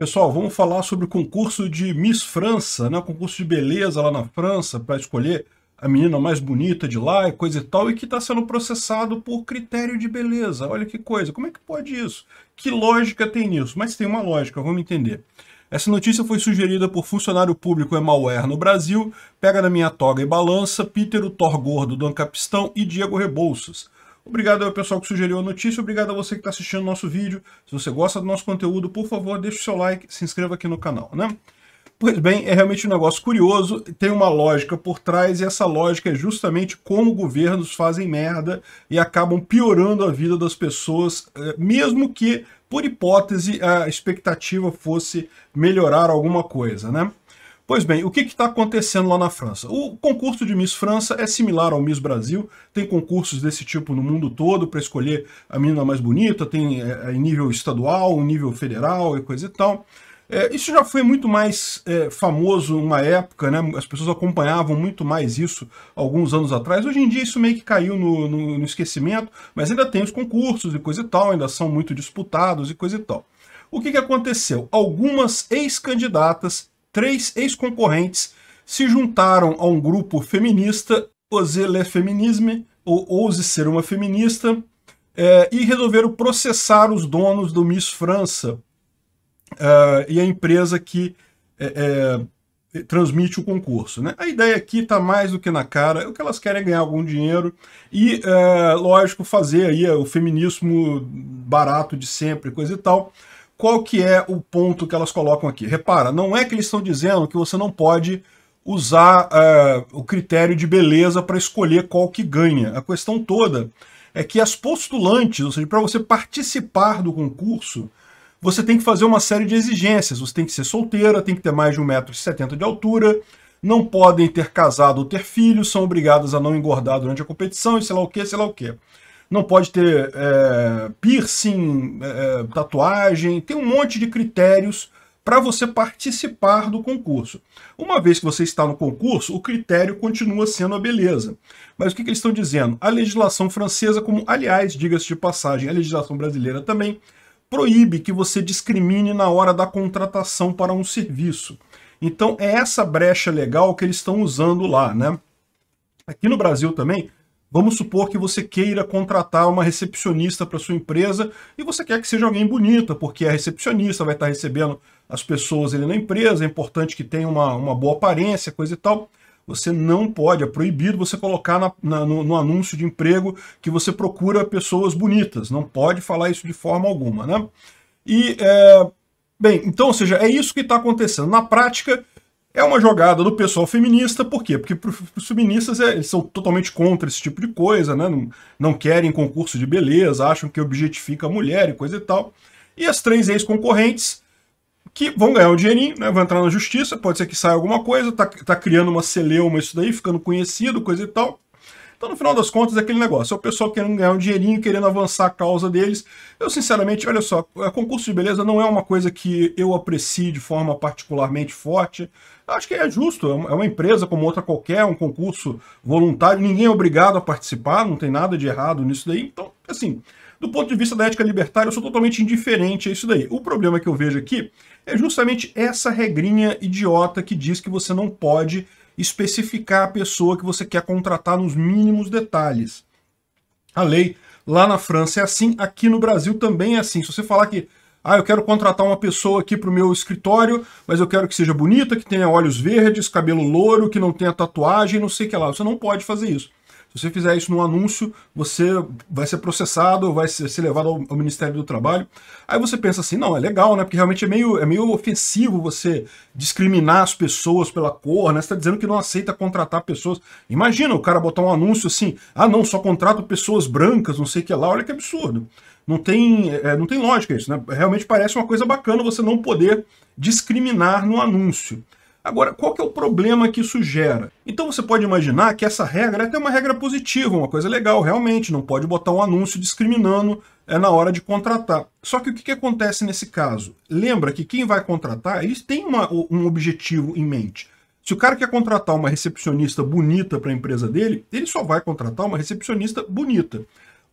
Pessoal, vamos falar sobre o concurso de Miss França, né? O concurso de beleza lá na França para escolher a menina mais bonita de lá e coisa e tal, e que está sendo processado por critério de beleza. Olha que coisa, como é que pode isso? Que lógica tem nisso? Mas tem uma lógica, vamos entender. Essa notícia foi sugerida por funcionário público Emalware no Brasil, pega na minha toga e balança, Peter o Thor Gordo do Ancapistão e Diego Rebouças. Obrigado ao pessoal que sugeriu a notícia, obrigado a você que está assistindo o nosso vídeo. Se você gosta do nosso conteúdo, por favor, deixe o seu like, se inscreva aqui no canal, né? Pois bem, é realmente um negócio curioso, tem uma lógica por trás, e essa lógica é justamente como governos fazem merda e acabam piorando a vida das pessoas, eh, mesmo que, por hipótese, a expectativa fosse melhorar alguma coisa, né? Pois bem, o que está acontecendo lá na França? O concurso de Miss França é similar ao Miss Brasil, tem concursos desse tipo no mundo todo para escolher a menina mais bonita, tem é, nível estadual, nível federal e coisa e tal. É, isso já foi muito mais é, famoso uma época, né? as pessoas acompanhavam muito mais isso alguns anos atrás. Hoje em dia isso meio que caiu no, no, no esquecimento, mas ainda tem os concursos e coisa e tal, ainda são muito disputados e coisa e tal. O que, que aconteceu? Algumas ex-candidatas três ex-concorrentes se juntaram a um grupo feminista, Ose le Feminisme, ou Ouse Ser Uma Feminista, é, e resolveram processar os donos do Miss França é, e a empresa que é, é transmite o concurso. Né? A ideia aqui está mais do que na cara, é o que elas querem é ganhar algum dinheiro e, lógico, fazer aí o feminismo barato de sempre, coisa e tal qual que é o ponto que elas colocam aqui? Repara, não é que eles estão dizendo que você não pode usar é, o critério de beleza para escolher qual que ganha. A questão toda é que as postulantes, ou seja, para você participar do concurso, você tem que fazer uma série de exigências. Você tem que ser solteira, tem que ter mais de 1,70m de altura, não podem ter casado ou ter filhos, são obrigadas a não engordar durante a competição e sei lá o que, sei lá o que não pode ter é, piercing, é, é, tatuagem, tem um monte de critérios para você participar do concurso. Uma vez que você está no concurso, o critério continua sendo a beleza. Mas o que, que eles estão dizendo? A legislação francesa, como aliás, diga-se de passagem, a legislação brasileira também, proíbe que você discrimine na hora da contratação para um serviço. Então é essa brecha legal que eles estão usando lá, né? Aqui no Brasil também, Vamos supor que você queira contratar uma recepcionista para sua empresa e você quer que seja alguém bonita, porque a recepcionista vai estar tá recebendo as pessoas ali na empresa, é importante que tenha uma, uma boa aparência, coisa e tal. Você não pode, é proibido você colocar na, na, no, no, anúncio de emprego que você procura pessoas bonitas. Não pode falar isso de forma alguma, né? E, é, bem, então, ou seja, é isso que está acontecendo. Na prática, é uma jogada do pessoal feminista, por quê? Porque os feministas é, eles são totalmente contra esse tipo de coisa, né? Não, não querem concurso de beleza, acham que objetifica a mulher e coisa e tal. E as três ex-concorrentes que vão ganhar um dinheirinho, né? Vão entrar na justiça, pode ser que saia alguma coisa, tá, tá criando uma celeuma isso daí, ficando conhecido, coisa e tal. Então, no final das contas, é aquele negócio. É o pessoal querendo ganhar um dinheirinho, querendo avançar a causa deles. Eu, sinceramente, olha só, é, concurso de beleza não é uma coisa que eu aprecie de forma particularmente forte. Acho que é justo, é, é uma empresa como outra qualquer, um concurso voluntário, ninguém é obrigado a participar, não tem nada de errado nisso daí. Então, assim, do ponto de vista da ética libertária, eu sou totalmente indiferente a isso daí. O problema que eu vejo aqui é justamente essa regrinha idiota que diz que você não pode especificar a pessoa que você quer contratar nos mínimos detalhes. A lei lá na França é assim, aqui no Brasil também é assim. Se você falar que ah, eu quero contratar uma pessoa aqui para o meu escritório, mas eu quero que seja bonita, que tenha olhos verdes, cabelo louro, que não tenha tatuagem, não sei o que lá. Você não pode fazer isso. Se você fizer isso num anúncio, você vai ser processado, vai ser levado ao, ao Ministério do Trabalho. Aí você pensa assim, não, é legal, né? Porque realmente é meio, é meio ofensivo você discriminar as pessoas pela cor, né? Você está dizendo que não aceita contratar pessoas. Imagina o cara botar um anúncio assim, ah não, só contrato pessoas brancas, não sei o que lá, olha que absurdo. Não tem, é, não tem lógica isso, né? Realmente parece uma coisa bacana você não poder discriminar no anúncio. Agora, qual que é o problema que isso gera? Então você pode imaginar que essa regra é até uma regra positiva, uma coisa legal, realmente, não pode botar um anúncio discriminando é na hora de contratar. Só que o que, que acontece nesse caso? Lembra que quem vai contratar, eles têm uma, um objetivo em mente. Se o cara quer contratar uma recepcionista bonita para a empresa dele, ele só vai contratar uma recepcionista bonita.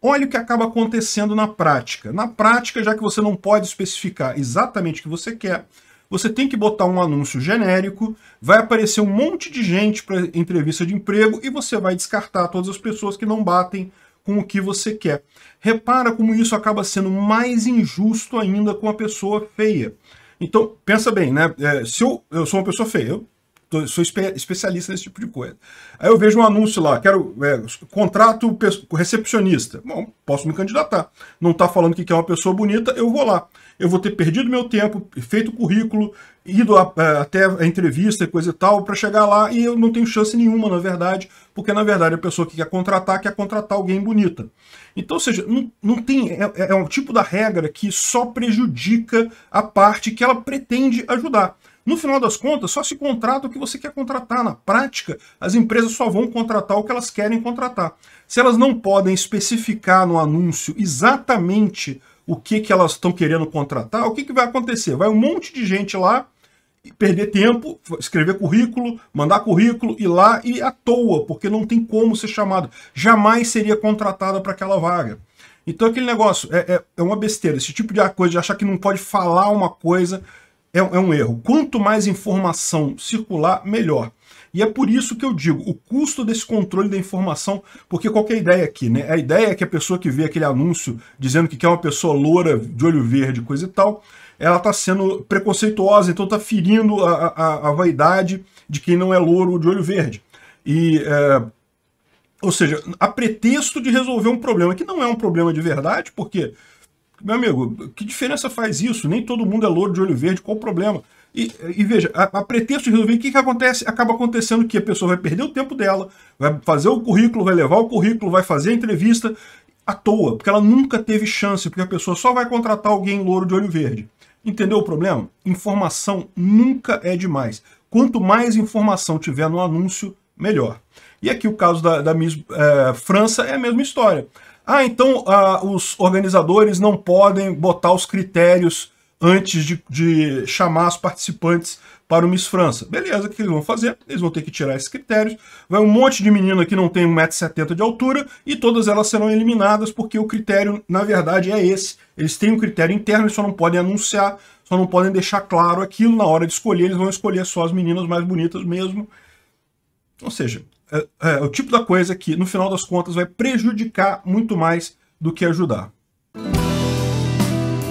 Olha o que acaba acontecendo na prática. Na prática, já que você não pode especificar exatamente o que você quer, você tem que botar um anúncio genérico, vai aparecer um monte de gente para entrevista de emprego e você vai descartar todas as pessoas que não batem com o que você quer. Repara como isso acaba sendo mais injusto ainda com a pessoa feia. Então, pensa bem, né? É, se eu, eu sou uma pessoa feia, eu tô, sou espe especialista nesse tipo de coisa. Aí eu vejo um anúncio lá, quero é, contrato recepcionista. Bom, posso me candidatar. Não está falando que quer uma pessoa bonita, eu vou lá. Eu vou ter perdido meu tempo, feito currículo, ido a, a, é, até a entrevista e coisa e tal, para chegar lá e eu não tenho chance nenhuma, na verdade, porque na verdade a pessoa que quer contratar quer contratar alguém bonita. Então, ou seja, não, não tem. É, é, é um tipo da regra que só prejudica a parte que ela pretende ajudar. No final das contas, só se contrata o que você quer contratar. Na prática, as empresas só vão contratar o que elas querem contratar. Se elas não podem especificar no anúncio exatamente o que, que elas estão querendo contratar, o que, que vai acontecer? Vai um monte de gente lá perder tempo, escrever currículo, mandar currículo, ir lá e à toa, porque não tem como ser chamado. Jamais seria contratada para aquela vaga. Então aquele negócio é, é, é uma besteira. Esse tipo de coisa de achar que não pode falar uma coisa é, é um erro. Quanto mais informação circular, melhor. E é por isso que eu digo, o custo desse controle da informação, porque qualquer é ideia aqui, né? A ideia é que a pessoa que vê aquele anúncio dizendo que quer uma pessoa loura, de olho verde, coisa e tal, ela está sendo preconceituosa, então está ferindo a, a, a, vaidade de quem não é louro de olho verde. E, é, ou seja, a pretexto de resolver um problema que não é um problema de verdade, porque meu amigo, que diferença faz isso? Nem todo mundo é louro de olho verde, qual o problema? E, e veja, a, a, pretexto de resolver, o que, que acontece? Acaba acontecendo que a pessoa vai perder o tempo dela, vai fazer o currículo, vai levar o currículo, vai fazer a entrevista à toa, porque ela nunca teve chance, porque a pessoa só vai contratar alguém louro de olho verde. Entendeu o problema? Informação nunca é demais. Quanto mais informação tiver no anúncio, melhor. E aqui o caso da, da Miss é, França é a mesma história. Ah, então ah, os organizadores não podem botar os critérios antes de, de chamar os participantes para o Miss França. Beleza, o que eles vão fazer? Eles vão ter que tirar esses critérios. Vai um monte de menina que não tem 1,70m de altura e todas elas serão eliminadas porque o critério, na verdade, é esse. Eles têm um critério interno e só não podem anunciar, só não podem deixar claro aquilo na hora de escolher. Eles vão escolher só as meninas mais bonitas mesmo. Ou seja, é, é o tipo da coisa que, no final das contas, vai prejudicar muito mais do que ajudar.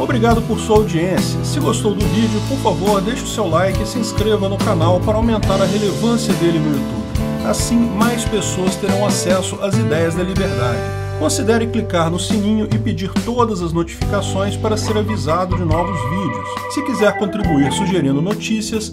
Obrigado por sua audiência. Se gostou do vídeo, por favor, deixe o seu like e se inscreva no canal para aumentar a relevância dele no YouTube. Assim, mais pessoas terão acesso às ideias da liberdade. Considere clicar no sininho e pedir todas as notificações para ser avisado de novos vídeos. Se quiser contribuir sugerindo notícias,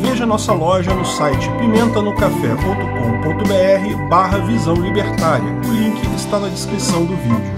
Veja nossa loja no site pimentanocafé.com.br barra Visão Libertária. O link está na descrição do vídeo.